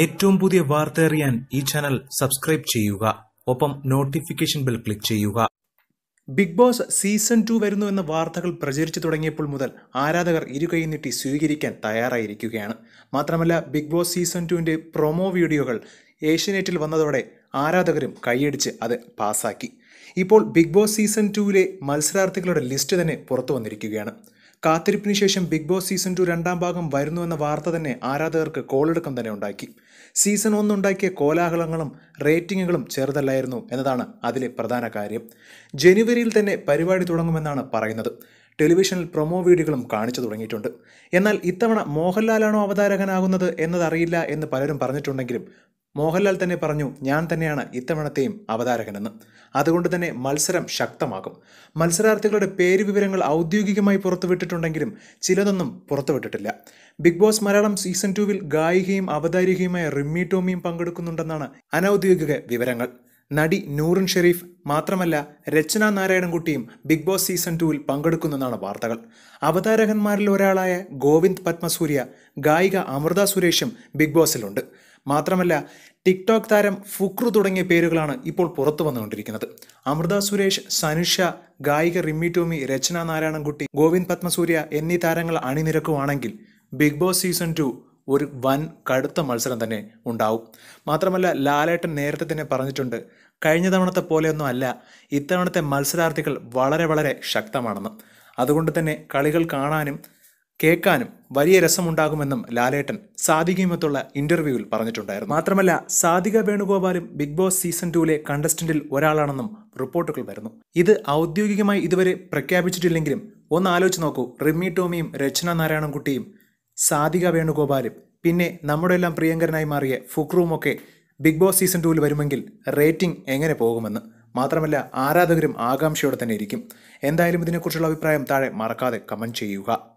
ഏറ്റവും പുതിയ വാർത്ത അറിയാൻ ഈ ചാനൽ സബ്സ്ക്രൈബ് ചെയ്യുക ഒപ്പം നോട്ടിഫിക്കേഷൻ ബെൽ ക്ലിക്ക് ചെയ്യുക ബിഗ് ബോസ് സീസൺ ടു വരുന്നു എന്ന വാർത്തകൾ പ്രചരിച്ചു തുടങ്ങിയപ്പോൾ മുതൽ ആരാധകർ ഇരുകൈ നീട്ടി സ്വീകരിക്കാൻ തയ്യാറായിരിക്കുകയാണ് മാത്രമല്ല ബിഗ് ബോസ് സീസൺ ടുവിൻ്റെ പ്രൊമോ വീഡിയോകൾ ഏഷ്യനെറ്റിൽ വന്നതോടെ ആരാധകരും കൈയടിച്ച് അത് പാസാക്കി ഇപ്പോൾ ബിഗ് ബോസ് സീസൺ ടുവിലെ മത്സരാർത്ഥികളുടെ ലിസ്റ്റ് തന്നെ പുറത്തു വന്നിരിക്കുകയാണ് കാത്തിരിപ്പിന് ശേഷം ബിഗ് ബോസ് സീസൺ ടു രണ്ടാം ഭാഗം വരുന്നു എന്ന വാർത്ത തന്നെ ആരാധകർക്ക് കോളെടുക്കം തന്നെ ഉണ്ടാക്കി സീസൺ ഒന്നുണ്ടാക്കിയ കോലാഹലങ്ങളും റേറ്റിങ്ങുകളും ചെറുതല്ലായിരുന്നു എന്നതാണ് അതിലെ പ്രധാന കാര്യം ജനുവരിയിൽ തന്നെ പരിപാടി തുടങ്ങുമെന്നാണ് പറയുന്നത് ടെലിവിഷനിൽ പ്രൊമോ വീഡിയോകളും കാണിച്ചു തുടങ്ങിയിട്ടുണ്ട് എന്നാൽ ഇത്തവണ മോഹൻലാലാണോ അവതാരകനാകുന്നത് എന്നതറിയില്ല എന്ന് പലരും പറഞ്ഞിട്ടുണ്ടെങ്കിലും മോഹൻലാൽ തന്നെ പറഞ്ഞു ഞാൻ തന്നെയാണ് ഇത്തവണത്തെയും അവതാരകനെന്ന് അതുകൊണ്ട് തന്നെ മത്സരം ശക്തമാകും മത്സരാർത്ഥികളുടെ പേര് വിവരങ്ങൾ ഔദ്യോഗികമായി പുറത്തുവിട്ടിട്ടുണ്ടെങ്കിലും ചിലതൊന്നും പുറത്തുവിട്ടിട്ടില്ല ബിഗ് ബോസ് മലയാളം സീസൺ ടുവിൽ ഗായികയും അവതാരികയുമായ റിമ്മി ടോമിയും പങ്കെടുക്കുന്നുണ്ടെന്നാണ് അനൌദ്യോഗിക വിവരങ്ങൾ നടി നൂറിൻ ഷെരീഫ് മാത്രമല്ല രചന നാരായണൻകുട്ടിയും ബിഗ് ബോസ് സീസൺ ടുവിൽ പങ്കെടുക്കുന്നെന്നാണ് വാർത്തകൾ അവതാരകന്മാരിൽ ഒരാളായ ഗോവിന്ദ് പത്മസൂര്യ ഗായിക അമൃത സുരേഷും ബിഗ് ബോസിലുണ്ട് മാത്രമല്ല ടിക്ടോക്ക് താരം ഫുക്രു തുടങ്ങിയ പേരുകളാണ് ഇപ്പോൾ പുറത്തു വന്നുകൊണ്ടിരിക്കുന്നത് അമൃത സുരേഷ് സനുഷ ഗായിക റിമ്മി ടോമി രചന നാരായണൻകുട്ടി ഗോവിന്ദ് പത്മസൂര്യ എന്നീ താരങ്ങൾ അണിനിരക്കുവാണെങ്കിൽ ബിഗ് ബോസ് സീസൺ ടു ഒരു വൻ കടുത്ത മത്സരം തന്നെ ഉണ്ടാവും മാത്രമല്ല ലാലേട്ടൻ നേരത്തെ തന്നെ പറഞ്ഞിട്ടുണ്ട് കഴിഞ്ഞ തവണത്തെ പോലെയൊന്നും അല്ല ഇത്തവണത്തെ മത്സരാർത്ഥികൾ വളരെ വളരെ ശക്തമാണെന്ന് അതുകൊണ്ട് തന്നെ കളികൾ കാണാനും കേൾക്കാനും വലിയ രസമുണ്ടാകുമെന്നും ലാലേട്ടൻ സാധികയുമത്തുള്ള ഇന്റർവ്യൂവിൽ പറഞ്ഞിട്ടുണ്ടായിരുന്നു മാത്രമല്ല സാധിക വേണുഗോപാലും ബിഗ് ബോസ് സീസൺ ടുവിലെ കണ്ടസ്റ്റന്റിൽ ഒരാളാണെന്നും റിപ്പോർട്ടുകൾ വരുന്നു ഇത് ഔദ്യോഗികമായി ഇതുവരെ പ്രഖ്യാപിച്ചിട്ടില്ലെങ്കിലും ഒന്ന് ആലോചിച്ച് നോക്കൂ റിമ്മി ടോമിയും രചന നാരായണൻ കുട്ടിയും സാധിക വേണുഗോപാലും പിന്നെ നമ്മുടെ എല്ലാം പ്രിയങ്കരനായി മാറിയ ഫുക്രൂമൊക്കെ ബിഗ് ബോസ് സീസൺ ടുവിൽ വരുമെങ്കിൽ റേറ്റിംഗ് എങ്ങനെ പോകുമെന്ന് മാത്രമല്ല ആരാധകരും ആകാംക്ഷയോടെ തന്നെ ഇരിക്കും എന്തായാലും ഇതിനെക്കുറിച്ചുള്ള അഭിപ്രായം താഴെ മറക്കാതെ കമൻറ്റ് ചെയ്യുക